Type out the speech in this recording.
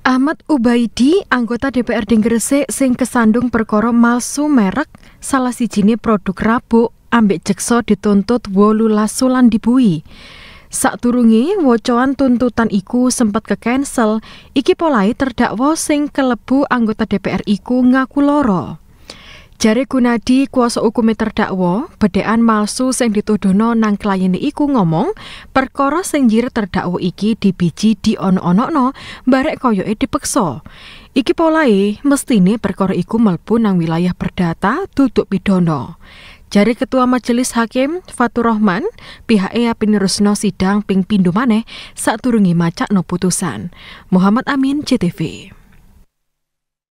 Ahmad Ubaidi, anggota DPRD Gresik sing kesandung perkara malsu merek salah sijine produk rabuk ambek jekso dituntut wolulas sulan dibui. turungi wocoan tuntutan iku sempat ke cancel, iki polai terdakwa sing kelebu anggota DPR iku ngaku loro. Jare Gunadi kuasa hukum terdakwa, bedaan malsu sing dituduhno nang klien iku ngomong, perkara sing jir terdakwa iki dibiji ono onokno barek koyoke dipeksa. Iki polahe mestine perkara iku mlebu nang wilayah perdata duduk pidana. Jari Ketua Majelis Hakim Fatur Rahman, pihak EA penerusno sidang ping pindu maneh saat turungi macak no putusan. Muhammad Amin, CTV.